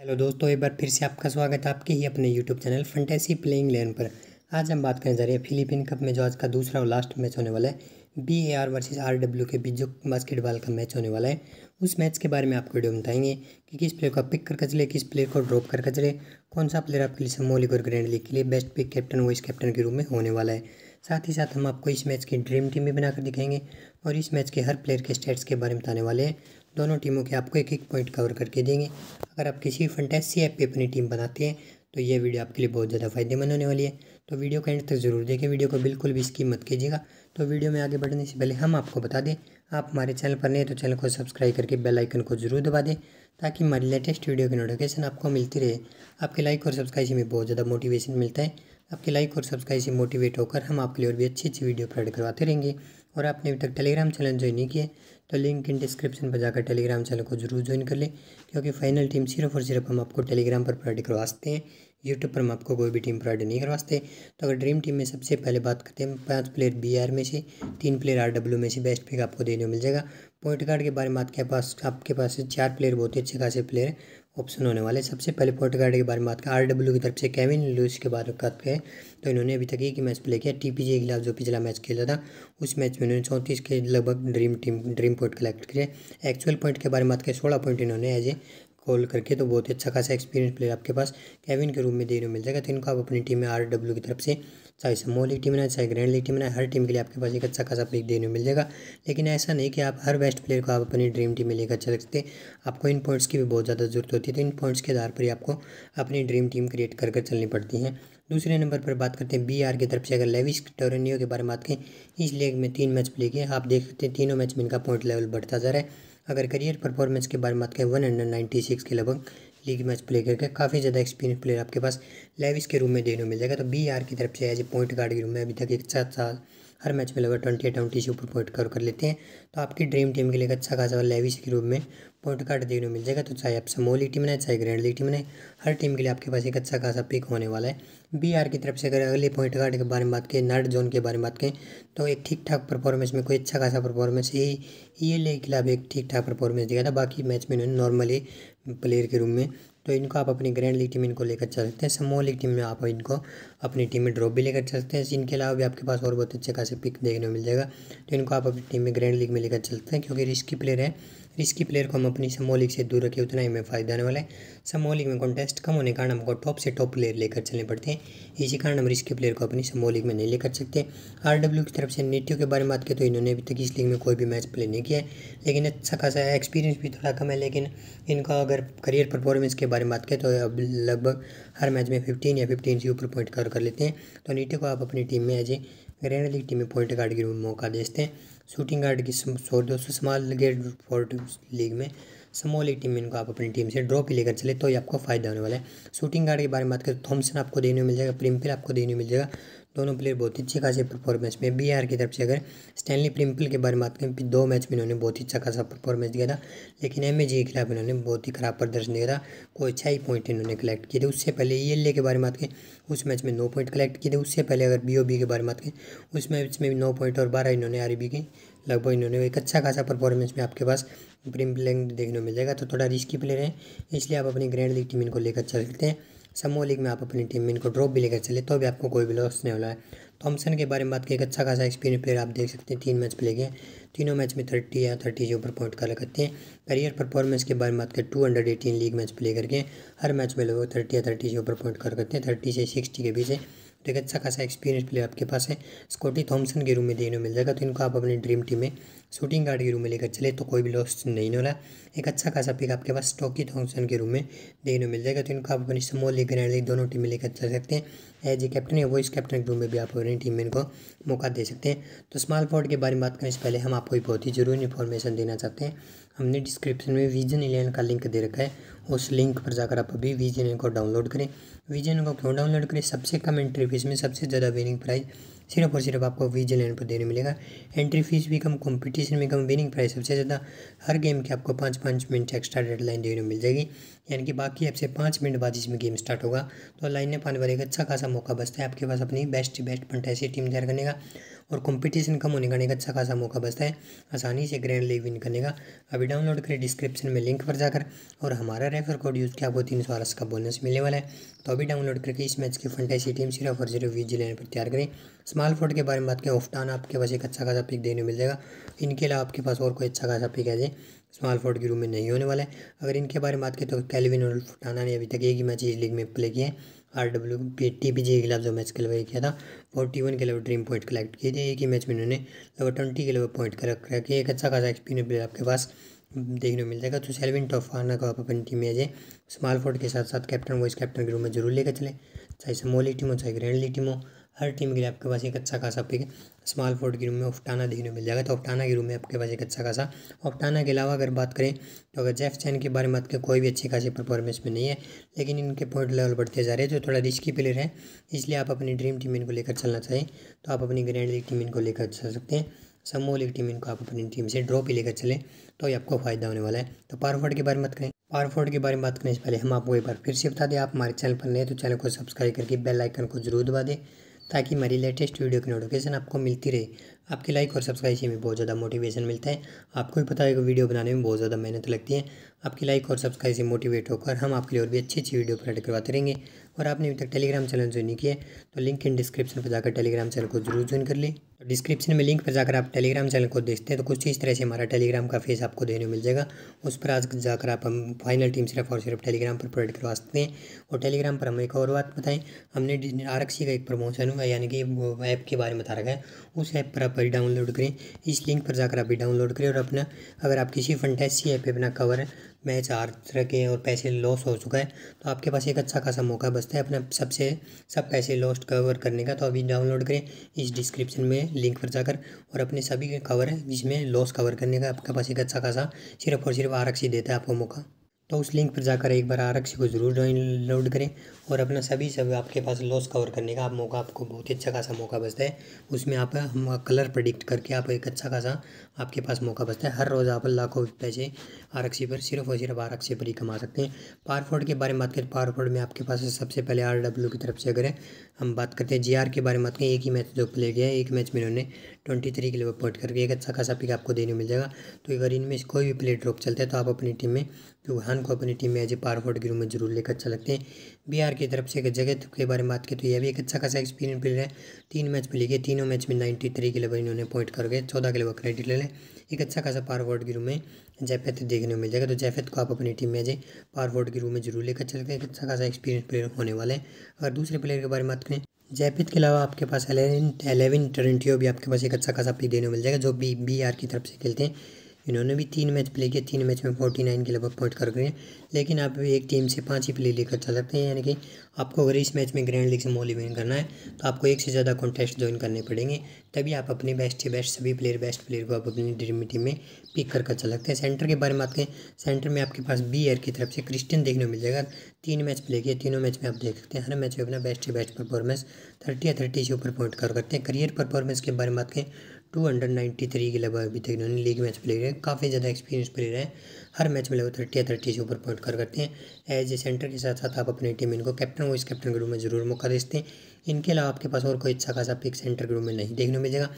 hello दोस्तों एक बार फिर से आपका स्वागत है आपके ही अपने YouTube channel fantasy playing lane पर आज हम बात करने जा रहे हैं फिलीपीन कप में जो आज का दूसरा और लास्ट मैच होने वाला है B A R versus R W के बीच जो बास्केटबॉल का मैच होने वाला है उस मैच के बारे में आपको वीडियो बताएंगे कि किस प्लेयर को पिक करके चले किस प्लेयर को ड्रॉप करके चले कौन सा प्लेयर आपके लिए सम्मोलिक और ग्रैंड लीग के लिए best pick captain vice captain के रूप में होने वाला है साथ ही साथ हम आपको इस मैच की ड्रीम टीम भी बनाकर दिखाएंगे और इस मैच के हर प्लेयर के स्टेट्स के बारे में बताने वाले हैं दोनों टीमों के आपको एक एक पॉइंट कवर करके देंगे अगर आप किसी भी फंटेसी ऐप पर अपनी टीम बनाते हैं तो ये वीडियो आपके लिए बहुत ज़्यादा फायदेमंद होने वाली है तो वीडियो का एंड तक ज़रूर देखें वीडियो को बिल्कुल भी इसकी मत कीजिएगा तो वीडियो में आगे बढ़ने से पहले हम आपको बता दें आप हमारे चैनल पर नहीं तो चैनल को सब्सक्राइब करके बेल आइकन को जरूर दबा दें ताकि हमारी लेटेस्ट वीडियो की नोटिफिकेशन आपको मिलती रहे आपके लाइक और सब्सक्राइब से हमें बहुत ज़्यादा मोटिवेशन मिलता है आपके लाइक और सब्सक्राइब से मोटिवेट होकर हम आपके लिए और भी अच्छी अच्छी वीडियो प्रोवाइड करवाते रहेंगे और आपने अभी तक टेलीग्राम चैनल ज्वाइन नहीं किया तो लिंक इन डिस्क्रिप्शन पर जाकर टेलीग्राम चैनल को जरूर ज्वाइन कर लें क्योंकि फाइनल टीम सिर्फ और सिर्फ हम आपको टेलीग्राम पर प्रोवाइड करवाते हैं यूट्यूब पर हम आपको कोई भी टीम प्रोवाइड नहीं करवाते तो अगर ड्रीम टीम में सबसे पहले बात करते हैं पांच प्लेयर बी आर में से तीन प्लेयर आर डब्ल्यू में से बेस्ट पिक आपको देने को मिल जाएगा पॉइंट कार्ड के बारे में आपके पास आपके पास चार प्लेयर बहुत ही अच्छे खासे प्लेयर ऑप्शन होने वाले सबसे पहले पोर्टगार्ड के बारे में बात करें आर डब्ल्यू की तरफ से केविन लुइस के बारे में बात करें तो इन्होंने अभी तक एक ही मैच प्ले किया टी पी के खिलाफ जो पिछला मैच खेला था उस मैच में इन्होंने चौंतीस के लगभग dream team dream point collect किए एक्चुअल पॉइंट के बारे में बात करें सोलह पॉइंट इन्होंने एज ए कॉल करके तो बहुत ही अच्छा खासा एक्सपीरियंस प्लेयर आपके पास केविन के रूप में देखने मिल जाएगा तो इनको आप अपनी टीम में आर डब्ल्यू की तरफ से चाहे स्मॉल लीग टीम बनाए चाहे ग्रैंड लीग टीम बनाए हर टीम के लिए आपके पास एक अच्छा खासा पिक देने को मिल जाएगा लेकिन ऐसा नहीं कि आप हर बेस्ट प्लेयर को आप अपनी ड्रीम टीम में लेकर चल सकते आपको इन पॉइंट्स की भी बहुत ज़्यादा ज़रूरत होती है तो इन पॉइंट्स के आधार पर ही आपको अपनी ड्रीम टीम क्रिएट कर कर चलनी पड़ती है दूसरे नंबर पर बात करते हैं बी आर की तरफ से अगर लेविस टोरनियो के बारे में बात करें इस लेग में तीन मैच प्ले किए आप देख सकते हैं तीनों मैच में इनका पॉइंट लेवल बढ़ता जा रहा है अगर करियर परफॉर्मेंस के बारे में बात करें वन हंड्रेड नाइन्टी सिक्स के लगभग लीग मैच प्ले करके काफ़ी ज़्यादा एक्सपीरियंस प्लेयर आपके पास लेविस के रूम में देखने को मिल जाएगा तो बी आर की तरफ से एज ए पॉइंट गार्ड के रूम में अभी तक एक सात साल हर मैच में लगभग ट्वेंटी ट्वेंटी से ऊपर पॉइंट कवर कर लेते हैं तो आपकी ड्रीम टीम के लिए अच्छा खासा लेविस के रूप में पॉइंट कार्ड देखने को मिल जाएगा तो चाहे आप समोली टीम बनाए चाहे ग्रैंड लीग टीम बनाए हर टीम के लिए आपके पास एक अच्छा खासा पिक होने वाला है बी आर की तरफ से अगर अगले पॉइंट कार्ड के बारे में बात करें नर्ड जोन के बारे में बात करें तो एक ठीक ठाक परफॉर्मेंस में कोई अच्छा खासा परफॉर्मेंस ही ये ले खिलाफ एक ठीक ठाक परफॉर्मेंस दिया था बाकी मैच में इन्होंने नॉर्मली प्लेयर के रूम में तो इनको आप अपनी ग्रैंड लीग टीम इनको लेकर चल सकते हैं समोह लीग टीम में आप इनको अपनी टीम में ड्रॉप भी लेकर चल सकते हैं इनके अलावा भी आपके पास और बहुत अच्छे खासे पिक देखने को मिल जाएगा तो इनको आप अपनी टीम में ग्रैंड लीग में लेकर चलते हैं क्योंकि रिस्की प्लेयर है रिस्की प्लेयर को हम अपनी समोलिक से दूर रखें उतना ही हमें फायदा आने वाला है समोलिक में कॉन्टेस्ट कम होने के कारण हमको टॉप से टॉप प्लेयर लेकर चलने पड़ते हैं इसी कारण हम रिस्की प्लेयर को अपनी समोलिक में नहीं लेकर सकते आर डब्ल्यू की तरफ से नेटियो के बारे में बात करें तो इन्होंने अभी तक इस लीग में कोई भी मैच प्ले नहीं किया है लेकिन अच्छा खासा एक्सपीरियंस भी थोड़ा तो कम है लेकिन इनका अगर करियर परफॉर्मेंस के बारे में बात करें तो अब लगभग हर मैच में फिफ्टीन या फिफ्टीन से ऊपर पॉइंट कवर कर लेते हैं तो नीटियो को आप अपनी टीम में as a grand league team में पॉइंट कार्ड के मौका देते हैं शूटिंग गार्ड की सॉरी दोस्तों स्मॉल गेट फोर्ट लीग में स्मॉल टीम में इनको आप अपनी टीम से ड्रॉप लेकर चले तो ये आपको फायदा होने वाला है शूटिंग गार्ड के बारे में बात करें थॉमसन आपको देने में मिल जाएगा प्रिम्पिल आपको देने में मिल जाएगा दोनों प्लेयर बहुत ही अच्छी खासी परफॉर्मेंस में बी की तरफ से अगर स्टैनली प्रिंपल के बारे में बात करें दो मैच में इन्होंने बहुत ही अच्छा खासा परफॉर्मेंस दिया था लेकिन एम के खिलाफ इन्होंने बहुत ही खराब प्रदर्शन दिया था कोई अच्छा ही पॉइंट इन्होंने कलेक्ट किए थे उससे पहले ई e के बारे में बात करें उस मैच में नौ पॉइंट कलेक्ट किए थे उससे पहले अगर बी के बारे में बात करें उस मैच में नौ पॉइंट और बारह इन्होंने आर e के लगभग इन्होंने एक अच्छा खासा परफॉर्मेंस में आपके पास प्रिम प्लेंग देखने को मिल जाएगा तो थोड़ा रिस्की प्लेयर है इसलिए आप अपनी ग्रैंड लीग टीम इनको लेकर चलते हैं समूह लीग में आप अपनी टीम में इनको ड्रॉप भी लेकर चले तो भी आपको कोई भी लॉस नहीं होना है थॉमसन तो के बारे में बात की एक अच्छा खासा एक्सपीरियंस प्लेयर आप देख सकते हैं तीन मैच प्ले गए तीनों मैच में थर्टी या थर्टी से ऊपर पॉइंट कर करते हैं करियर परफॉर्मेंस के बारे में बात करें two hundred eighteen league match play करके हर मैच में लोग थर्टी या थर्टी से ऊपर पॉइंट कर करते हैं थर्टी से सिक्सटी के बीच है तो एक अच्छा खासा एक्सपीरियंस प्लेयर आपके पास है स्कॉटी थॉमसन के तो रूम तो अच्छा में देखने को मिल जाएगा तो इनको आप अपनी ड्रीम टीम में शूटिंग गार्ड के रूम में लेकर चले तो कोई भी लॉस नहीं हो रहा एक अच्छा खासा पिक आपके पास स्टॉकी थॉमसन के रूम में देखने को मिल जाएगा तो इनको आप अपनी स्मॉल लीग ग्रैंड लीग दोनों टीम में लेकर चल सकते हैं एज ए कैप्टन या वॉइस कैप्टन के रूप में भी आप अपनी टीम में इनको मौका दे सकते हैं तो स्मॉल फॉर्ड के बारे में बात करें इससे पहले हम आपको एक बहुत ही ज़रूरी इन्फॉर्मेशन देना चाहते हैं हमने डिस्क्रिप्शन में विजन इलेवन का लिंक दे रखा है उस लिंक पर जाकर आप अभी विजन को डाउनलोड करें विजन को क्यों डाउनलोड करें सबसे कम एंट्री फीस में सबसे ज़्यादा विनिंग प्राइज़ सिर्फ और सिर्फ आपको वीजे लैंड पर देने मिलेगा एंट्री फीस भी कम कॉम्पिटिशन में कम विनिंग प्राइस सबसे ज़्यादा हर गेम के आपको पाँच पाँच मिनट एक्स्ट्रा डेड लाइन देने मिल जाएगी यानी कि बाकी आपसे पाँच मिनट बाद इसमें गेम स्टार्ट होगा तो लाइन में पाने वाले एक अच्छा खासा मौका बचता है आपके पास अपनी बेस्ट बेस्ट फंटेसी टीम तैयार करने का और कंपटीशन कम होने का एक अच्छा खासा मौका बचता है आसानी से ग्रैंड लीग विन करने का अभी डाउनलोड करें डिस्क्रिप्शन में लिंक पर जाकर और हमारा रेफर कोड यूज़ किया आपको तीन सौ आरस का बोनस मिलने वाला है तो अभी डाउनलोड करके इस मैच की फंटेसी टीम सिर्फ और सिर्फ वीजी लेने पर तैयार करें स्मॉल फोर्ड के बारे में बात करें ऑफ्टान आपके पास एक अच्छा खासा पिक देने मिल जाएगा इनके अलावा आपके पास और कोई अच्छा खासा पिक है जी स्मॉल फोर्ड के रूम में नहीं होने वाला है अगर इनके बारे में बात करें तो कैलविन और फुटाना ने अभी तक एक ही मैच इस लीग में प्ले किए हैं R W P T P G के खिलाफ जो मैच खेलवाया किया था फोर्टी वन के लिए ड्रीम पॉइंट कलेक्ट किए थे एक ही मैच में इन्होंने लगभग ट्वेंटी के लिए पॉइंट कर रखा एक अच्छा खासा एक्सपीरियंस प्लेयर आपके पास देखने को मिल जाएगा तो सेलविन टॉफ को आप अपनी टीम में आ जाए स्मॉल फोर्ट के साथ साथ कैप्टन वाइस कैप्टन के रूप में जरूर लेकर चले चाहे समोली टीम हो चाहे ग्रैंडली टीम हो हर टीम के लिए आपके पास एक अच्छा खासा पिक स्मॉल फोर्ट के रूम में उफ्टाना देखने को मिल जाएगा तो ओफ्टाना के रूम में आपके पास एक अच्छा खासा ओफ्टाना के अलावा अगर बात करें तो अगर जेफ चैन के बारे में बात करें कोई भी अच्छी खासी परफॉर्मेंस में नहीं है लेकिन इनके पॉइंट लेवल बढ़ते जा रहे हैं जो थोड़ा रिस्की प्लेयर है इसलिए आप अपनी ड्रीम टीम इनको लेकर चलना चाहिए तो आप अपनी ग्रैंड लीग टीम इनको लेकर चल सकते हैं समूह लीग टीम इनको आप अपनी टीम से ड्रॉप ही लेकर चलें तो ये आपको फ़ायदा होने वाला है तो पारफोर्ड के बारे में बात करें पावरफोर्ड के बारे में बात करने से पहले हम आपको एक बार फिर से बता दें आप हमारे चैनल पर नए तो चैनल को सब्सक्राइब करके बेल आइकन को जरूर दबा दें ताकि हमारी लेटेस्ट वीडियो की नोटिफिकेशन आपको मिलती रहे आपके लाइक और सब्सक्राइब से हमें बहुत ज़्यादा मोटिवेशन मिलता है आपको भी पता है कि वीडियो बनाने में बहुत ज़्यादा मेहनत लगती है आपकी लाइक और सब्सक्राइब से मोटिवेट होकर हम आपके लिए और भी अच्छी अच्छी वीडियो प्रोडक्ट करवाते रहेंगे और आपने अभी तक टेलीग्राम चैनल ज्वाइन नहीं किया तो लिंक इन डिस्क्रिप्शन पर जाकर टेलीग्राम चैनल को जरूर ज्वाइन कर लें तो डिस्क्रिप्शन में लिंक पर जाकर आप टेलीग्राम चैनल को देखते हैं तो कुछ इस तरह से हमारा टेलीग्राम का फेस आपको देने मिल जाएगा उस पर आज जाकर आप हम फाइनल टीम सिर्फ और सिर्फ टेलीग्राम पर प्रोवाइड करवा सकते हैं और टेलीग्राम पर हम एक और बात बताएं हमने आरक्षी का एक प्रमोशन हुआ यानी कि वो ऐप के बारे में बता रखा है उस ऐप पर आप डाउनलोड करें इस लिंक पर जाकर आप डाउनलोड करें और अपना अगर आप किसी फंटेसी ऐप पर अपना कवर मैच हार चुके और पैसे लॉस हो चुका है तो आपके पास एक अच्छा खासा मौका बचता है अपना सबसे सब पैसे लॉस्ट कवर करने का तो अभी डाउनलोड करें इस डिस्क्रिप्शन में लिंक पर जाकर और अपने सभी के कवर है जिसमें लॉस कवर करने का आपके पास एक अच्छा खासा सिर्फ और सिर्फ आरक्षी देता है आपको मौका तो उस लिंक पर जाकर एक बार आरक्षी को ज़रूर डाउनलोड करें और अपना सभी सब आपके पास लॉस कवर करने का आप मौका आपको बहुत ही अच्छा खासा मौका बचता है उसमें आप हम कलर प्रडिक्ट करके आप एक अच्छा खासा आपके पास मौका बचता है हर रोज़ आप लाखों पैसे आरक्षी पर सिर्फ और सिर्फ आरक्षी पर ही कमा सकते हैं पारफोर्ड के बारे में बात करें तो पारफोर्ड में आपके पास सबसे पहले आर डब्ल्यू की तरफ से अगर हम बात करते हैं जी आर के बारे में बात करें एक ही मैच जो प्ले गया एक मैच में इन्होंने ट्वेंटी थ्री के लेवल पॉइंट करके एक अच्छा खासा पिक आपको देने मिल जाएगा तो अगर इनमें कोई भी प्ले ड्रॉप चलता है तो आप अपनी टीम में जो खान को अपनी टीम में एज ए के रूप में जरूर लेकर अच्छा लगते हैं बिहार की तरफ से अगर जगत के बारे में बात करें तो यह भी एक अच्छा खासा एक्सपीरियंस प्लेयर है तीन मैच में लिखे तीनों मैच में नाइन्टी थ्री के लेवल इन्होंने पॉइंट कर गए चौदह के लेवल क्रेडिट ले लें एक अच्छा खासा के गिरोह में जैफेत देखने को मिल जाएगा तो जैफेत को आप अपनी टीम में एज ए के गिरोह में जरूर लेकर अच्छा लगता है एक अच्छा खासा एक्सपीरियंस प्लेयर होने वाले हैं अगर दूसरे प्लेयर के बारे में बात करें जयप्रीत के अलावा आपके पास एलेवन एलेवन टरेंटियो भी आपके पास एक अच्छा खासा पिक देने मिल जाएगा जो बी बी आर की तरफ से खेलते हैं इन्होंने भी तीन मैच प्ले किए तीन मैच में फोर्टी नाइन के लगभग पॉइंट कर गए हैं लेकिन आप एक टीम से पाँच ही प्ले लेकर चल सकते हैं यानी कि आपको अगर इस मैच में ग्रैंड लीग से मॉल इवेंट करना है तो आपको एक से ज़्यादा कॉन्टेस्ट ज्वाइन करने पड़ेंगे तभी आप अपने बेस्ट से बेस्ट सभी प्लेयर बेस्ट प्लेयर को आप अपनी ड्रीम टीम में पिक कर चल सकते हैं सेंटर के बारे में आते हैं सेंटर में आपके पास बी एयर की तरफ से क्रिस्टियन देखने को मिल जाएगा तीन मैच प्ले किए तीनों मैच में आप देख सकते हैं हर मैच में अपना बेस्ट से बेस्ट परफॉर्मेंस थर्टी या थर्टी से ऊपर पॉइंट कर करते हैं करियर परफॉर्मेंस के बारे में बात करें टू अंडर नाइन्टी थ्री के लगभग अभी तक इन्होंने लीग मैच प्ले हैं काफ़ी ज़्यादा एक्सपीरियंस प्लेयर हैं हर मैच में लगभग थर्टी या थर्टी से ऊपर पॉइंट कर करते हैं एज ए सेंटर के साथ साथ आप अपनी टीम इनको कैप्टन वाइस कैप्टन के रूप में ज़रूर मौका देते हैं इनके अलावा आपके पास और कोई अच्छा खासा पिक सेंटर के रूप में नहीं देखने को मिलेगा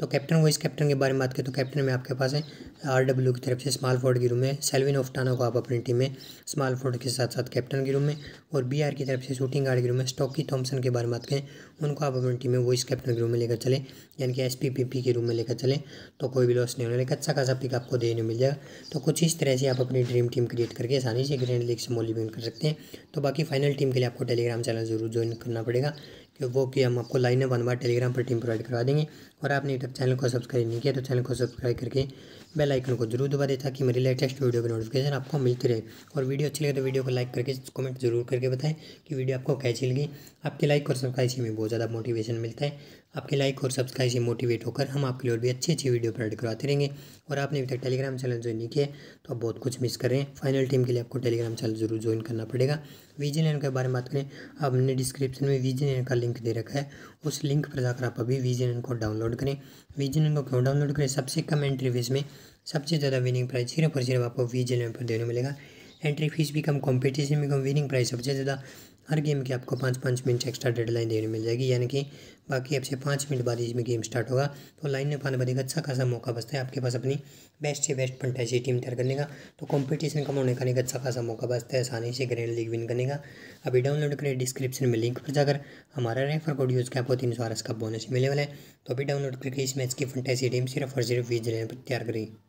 तो कैप्टन वाइस कैप्टन के बारे में बात करें तो कैप्टन में आपके पास है आर डब्ल्यू की तरफ से स्मॉल फोर्ड की रूम में सेल्विन ऑफ्टाना को आप अपनी टीम में स्मॉल फोर्ड के साथ साथ कैप्टन की रूम में और बी आर की तरफ से शूटिंग गार्ड की रूम में स्टॉकी थॉमसन के बारे में बात करें उनको आप अपनी टीम में वॉइस कैप्टन के रूम में लेकर चले यानी कि S P P P room में लेकर चले तो कोई भी लॉस नहीं होने वाला अच्छा खासा पिक आपको देने मिल जाएगा तो कुछ इस तरह से आप अपनी ड्रीम टीम क्रिएट करके आसानी से ग्रैंड लीग से मोली कर सकते हैं तो बाकी फाइनल टीम के लिए आपको टेलीग्राम चैनल जरूर ज्वाइन करना पड़ेगा कि वो कि हम आपको लाइनअप बनवा टेलीग्राम पर टीम प्रोवाइड करवा देंगे और आपने तक चैनल को सब्सक्राइब नहीं किया तो चैनल को सब्सक्राइब करके बेल आइकन को जरूर दबा दें ताकि मेरी लेटेस्ट वीडियो की नोटिफिकेशन आपको मिलती रहे और वीडियो अच्छी लगे तो वीडियो को लाइक करके कमेंट जरूर करके बताएं कि वीडियो आपको कैसी लगी आपके लाइक और सब्सक्राइब से हमें बहुत ज़्यादा मोटिवेशन मिलता है आपके लाइक और सब्सक्राइब से मोटिवेट होकर हम आपके लिए और भी अच्छी अच्छी वीडियो अपलोड करवाते रहेंगे और आपने अभी तक टेलीग्राम चैनल ज्वाइन नहीं किया तो आप बहुत कुछ मिस कर रहे हैं फाइनल टीम के लिए आपको टेलीग्राम चैनल जरूर ज्वाइन करना पड़ेगा वीजी नैन के बारे में बात करें आपने डिस्क्रिप्शन में वीजी लैन का लिंक दे रखा है उस लिंक पर जाकर आप अभी वीजी लैन को डाउनलोड करें वीजी लैन को क्यों डाउनलोड करें सबसे कम एंट्री फीस में सबसे ज़्यादा विनिंग प्राइस सिर्फ और सिर्फ आपको वीजी लैन पर देने मिलेगा एंट्री फीस भी कम कॉम्पिटिशन भी कम विनिंग प्राइस सबसे ज़्यादा हर गेम की आपको पाँच पाँच मिनट एक्स्ट्रा डेडलाइन देने मिल जाएगी यानी कि बाकी आपसे पाँच मिनट बाद इसमें गेम स्टार्ट होगा तो लाइन में पाने बाद एक अच्छा खासा मौका बचता है आपके पास अपनी बेस्ट से बेस्ट फंटैसी टीम तैयार करने का तो कंपटीशन कम होने का अच्छा खासा मौका बचता है आसानी से ग्रैंड लीग विन करने का अभी डाउनलोड करें डिस्क्रिप्शन में लिंक पर जाकर हमारा रेफर कोड यूज़ किया तीन सौ का बोनस मिलने वाला है तो अभी डाउनलोड करके इस मैच की फंटेसी टीम सिर्फ और सिर्फ बीस जन तैयार करें